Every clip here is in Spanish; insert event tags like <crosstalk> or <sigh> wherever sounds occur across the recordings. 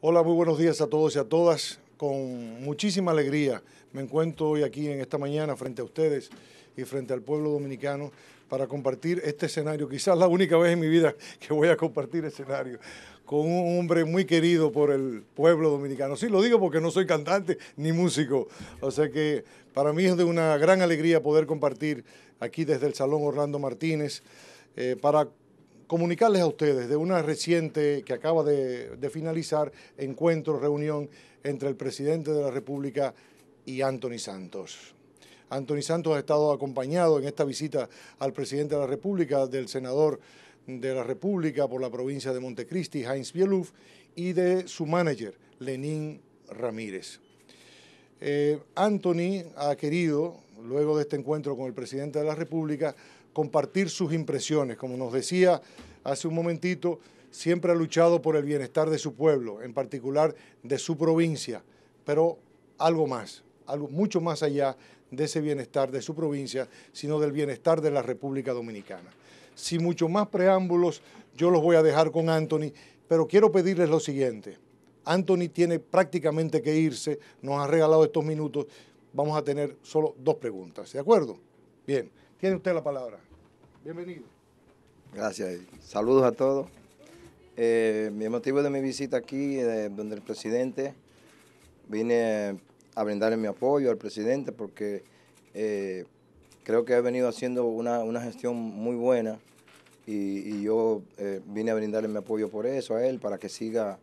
Hola, muy buenos días a todos y a todas. Con muchísima alegría me encuentro hoy aquí en esta mañana frente a ustedes y frente al pueblo dominicano para compartir este escenario. Quizás la única vez en mi vida que voy a compartir escenario con un hombre muy querido por el pueblo dominicano. Sí, lo digo porque no soy cantante ni músico. O sea que para mí es de una gran alegría poder compartir aquí desde el Salón Orlando Martínez eh, para comunicarles a ustedes de una reciente que acaba de, finalizar encuentro, reunión entre el presidente de la República y Anthony Santos. Anthony Santos ha estado acompañado en esta visita al presidente de la República del senador de la República por la provincia de Montecristi, Heinz Bieluf, y de su manager, Lenín Ramírez. Eh, Anthony ha querido luego de este encuentro con el presidente de la República, compartir sus impresiones. Como nos decía hace un momentito, siempre ha luchado por el bienestar de su pueblo, en particular de su provincia, pero algo más, algo mucho más allá de ese bienestar de su provincia, sino del bienestar de la República Dominicana. Sin mucho más preámbulos, yo los voy a dejar con Anthony, pero quiero pedirles lo siguiente. Anthony tiene prácticamente que irse, nos ha regalado estos minutos, vamos a tener solo dos preguntas, ¿de acuerdo? Bien, tiene usted la palabra. Bienvenido. Gracias. Saludos a todos. Eh, mi motivo de mi visita aquí, eh, donde el presidente, vine a brindarle mi apoyo al presidente porque eh, creo que ha venido haciendo una, gestión muy buena y yo eh, vine a brindarle mi apoyo por eso a él, para que siga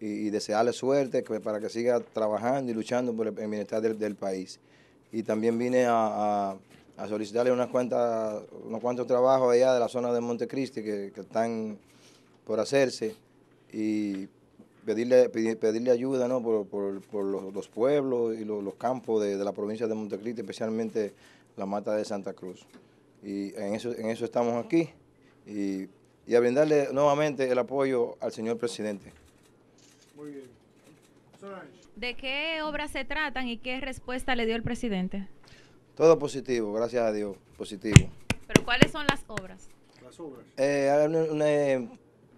y, desearle suerte para que siga trabajando y luchando por el, bienestar del, país. Y también vine a, solicitarle unas unos cuantos trabajos allá de la zona de Montecristi que, están por hacerse y pedirle, pedirle ayuda por, los, pueblos y los, campos de, la provincia de Montecristi, especialmente la mata de Santa Cruz. Y en eso, en eso estamos aquí y a brindarle nuevamente el apoyo al señor presidente. Muy bien. ¿De qué obras se tratan y qué respuesta le dio el presidente? Todo positivo, gracias a Dios, positivo. ¿Pero cuáles son las obras? Las obras. Eh,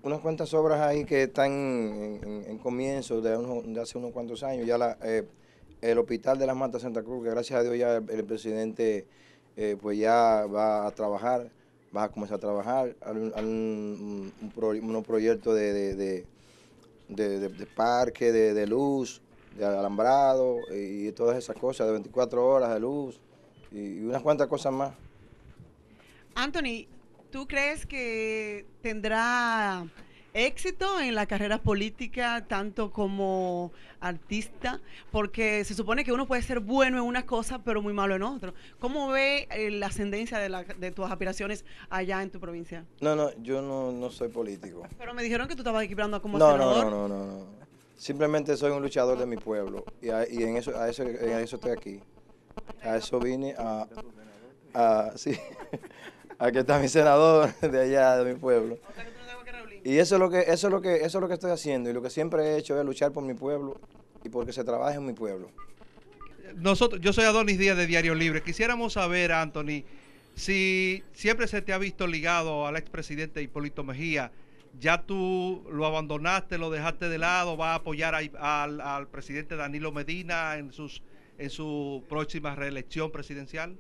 unas cuantas obras ahí que están en, en, comienzo de, hace unos cuantos años. Ya eh, el Hospital de las Matas Santa Cruz, que gracias a Dios ya el, presidente eh, pues ya va a trabajar, va a comenzar a trabajar. Hay un, proyecto de de, de, parque, de, de, luz, de alambrado y, todas esas cosas, de 24 horas de luz y, y unas cuantas cosas más. Anthony, ¿tú crees que tendrá éxito en la carrera política, tanto como artista, porque se supone que uno puede ser bueno en una cosa, pero muy malo en otra. ¿Cómo ve eh, la ascendencia de, tus aspiraciones allá en tu provincia? No, no, yo no, soy político. Pero me dijeron que tú estabas equilibrando como no, senador. No, no, no, no, no. Simplemente soy un luchador de mi pueblo y, a, en, eso, a eso, eso estoy aquí. A eso vine a... a sí, aquí <laughs> está mi senador de allá, de mi pueblo. Y eso es lo que, eso es lo que, eso es lo que estoy haciendo. Y lo que siempre he hecho es luchar por mi pueblo y porque se trabaje en mi pueblo. Nosotros, yo soy Adonis Díaz de Diario Libre. Quisiéramos saber, Anthony, si siempre se te ha visto ligado al expresidente Hipólito Mejía. Ya tú lo abandonaste, lo dejaste de lado, va a apoyar al, presidente Danilo Medina en sus en su próxima reelección presidencial?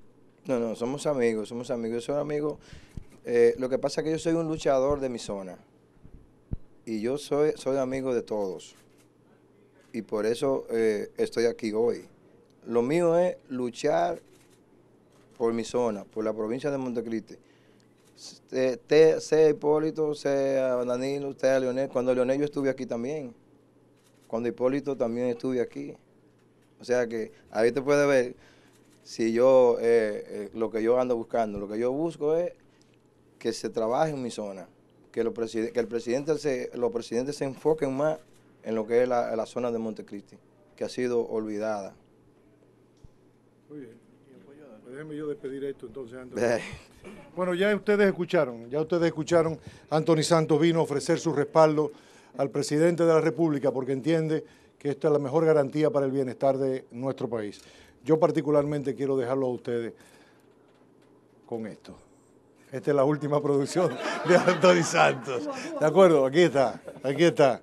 No, no, somos amigos, somos amigos. Yo soy amigo. Eh, lo que pasa es que yo soy un luchador de mi zona y yo soy, soy amigo de todos. Y por eso eh, estoy aquí hoy. Lo mío es luchar por mi zona, por la provincia de Montecristi. sea Hipólito, sea Danilo, sea Leonel. Cuando Leonel yo estuve aquí también. Cuando Hipólito también estuve aquí. O sea que ahí te puede ver si yo, eh, eh, lo que yo ando buscando. Lo que yo busco es que se trabaje en mi zona que, los el presidente los presidentes se enfoquen más en lo que es la, zona de Montecristi, que ha sido olvidada. Muy bien. déjeme yo despedir esto entonces, Antonio. bueno, ya ustedes escucharon, ya ustedes escucharon, Anthony Santos vino a ofrecer su respaldo al presidente de la República porque entiende que esta es la mejor garantía para el bienestar de nuestro país. Yo particularmente quiero dejarlo a ustedes con esto. Esta es la última producción de Anthony Santos. ¿De acuerdo? Aquí está, aquí está.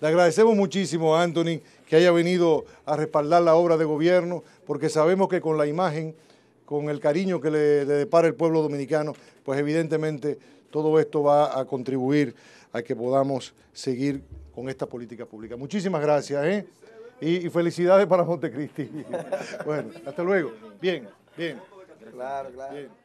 Le agradecemos muchísimo a Anthony que haya venido a respaldar la obra de gobierno, porque sabemos que con la imagen, con el cariño que le, depara el pueblo dominicano, pues evidentemente todo esto va a contribuir a que podamos seguir con esta política pública. Muchísimas gracias ¿eh? y, felicidades para Montecristi. <laughs> Bueno, hasta luego. Bien, bien. Claro, claro.